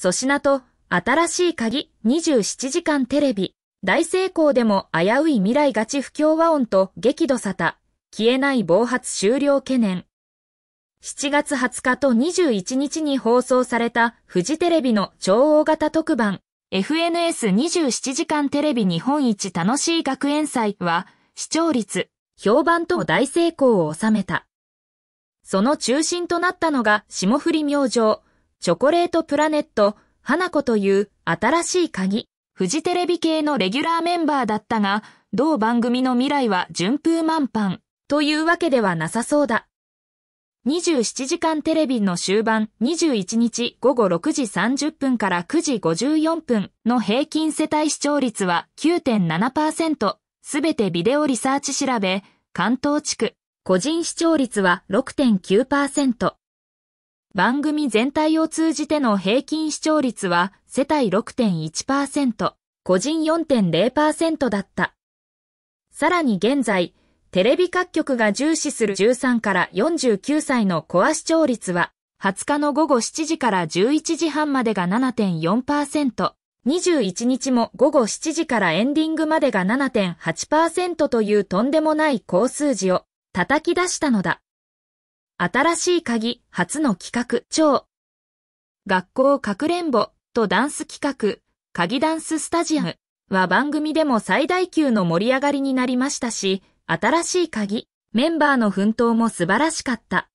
粗品と新しい鍵27時間テレビ、大成功でも危うい未来ガち不協和音と激怒沙汰、消えない暴発終了懸念。7月20日と21日に放送されたフジテレビの超大型特番 FNS27 時間テレビ日本一楽しい学園祭は視聴率、評判と大成功を収めた。その中心となったのが霜降り明星、チョコレートプラネット、花子という新しい鍵、フジテレビ系のレギュラーメンバーだったが、同番組の未来は順風満帆というわけではなさそうだ。27時間テレビの終盤21日午後6時30分から9時54分の平均世帯視聴率は9.7%、すべてビデオリサーチ調べ、関東地区、個人視聴率は6.9%、番組全体を通じての平均視聴率は世帯6.1%、個人4.0%だった。さらに現在、テレビ各局が重視する13から49歳のコア視聴率は、20日の午後7時から11時半までが7.4%、21日も午後7時からエンディングまでが7.8%というとんでもない高数字を叩き出したのだ。新しい鍵、初の企画、超。学校かくれんぼとダンス企画、鍵ダンススタジアムは番組でも最大級の盛り上がりになりましたし、新しい鍵、メンバーの奮闘も素晴らしかった。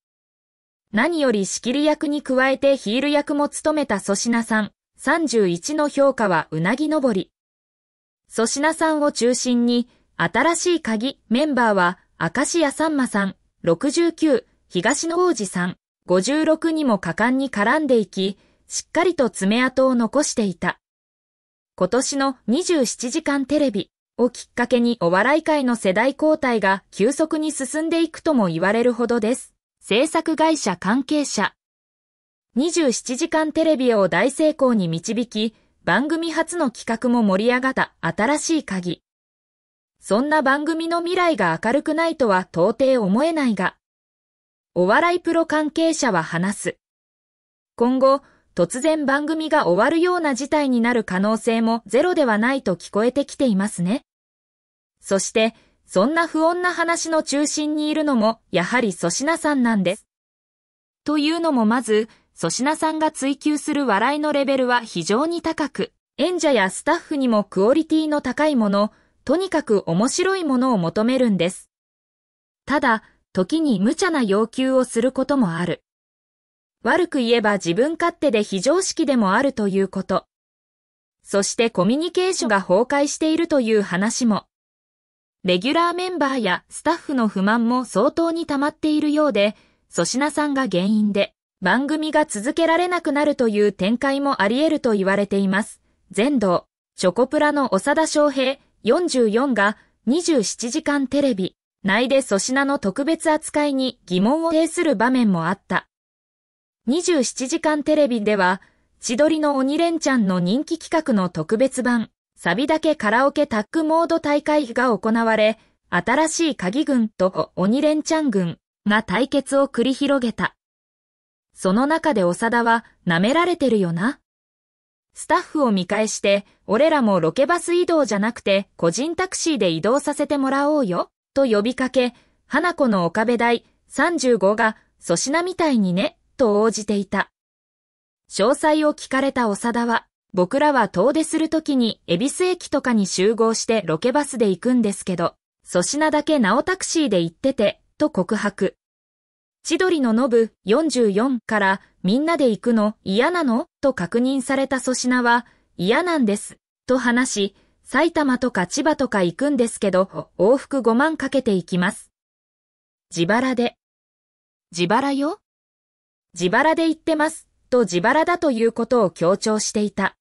何より仕切り役に加えてヒール役も務めた粗品さん、31の評価はうなぎ登り。粗品さんを中心に、新しい鍵、メンバーは、明石家さんまさん、69、東の王子さん、56にも果敢に絡んでいき、しっかりと爪痕を残していた。今年の27時間テレビをきっかけにお笑い界の世代交代が急速に進んでいくとも言われるほどです。制作会社関係者。27時間テレビを大成功に導き、番組初の企画も盛り上がった新しい鍵。そんな番組の未来が明るくないとは到底思えないが、お笑いプロ関係者は話す。今後、突然番組が終わるような事態になる可能性もゼロではないと聞こえてきていますね。そして、そんな不穏な話の中心にいるのも、やはり粗品さんなんです。というのもまず、粗品さんが追求する笑いのレベルは非常に高く、演者やスタッフにもクオリティの高いもの、とにかく面白いものを求めるんです。ただ、時に無茶な要求をすることもある。悪く言えば自分勝手で非常識でもあるということ。そしてコミュニケーションが崩壊しているという話も。レギュラーメンバーやスタッフの不満も相当に溜まっているようで、粗品さんが原因で番組が続けられなくなるという展開もあり得ると言われています。全道、チョコプラの長田翔平44が27時間テレビ。内で粗品の特別扱いに疑問を呈する場面もあった。27時間テレビでは、千鳥の鬼レンちゃんの人気企画の特別版、サビだけカラオケタッグモード大会が行われ、新しい鍵軍と鬼レンちゃん軍が対決を繰り広げた。その中で長田は舐められてるよな。スタッフを見返して、俺らもロケバス移動じゃなくて個人タクシーで移動させてもらおうよ。と呼びかけ、花子の岡部大35が粗品みたいにね、と応じていた。詳細を聞かれた長田は、僕らは遠出するときに恵比寿駅とかに集合してロケバスで行くんですけど、粗品だけナオタクシーで行ってて、と告白。千鳥のノブ44からみんなで行くの嫌なのと確認された粗品は嫌なんです、と話し、埼玉とか千葉とか行くんですけど、往復5万かけて行きます。自腹で。自腹よ自腹で行ってます、と自腹だということを強調していた。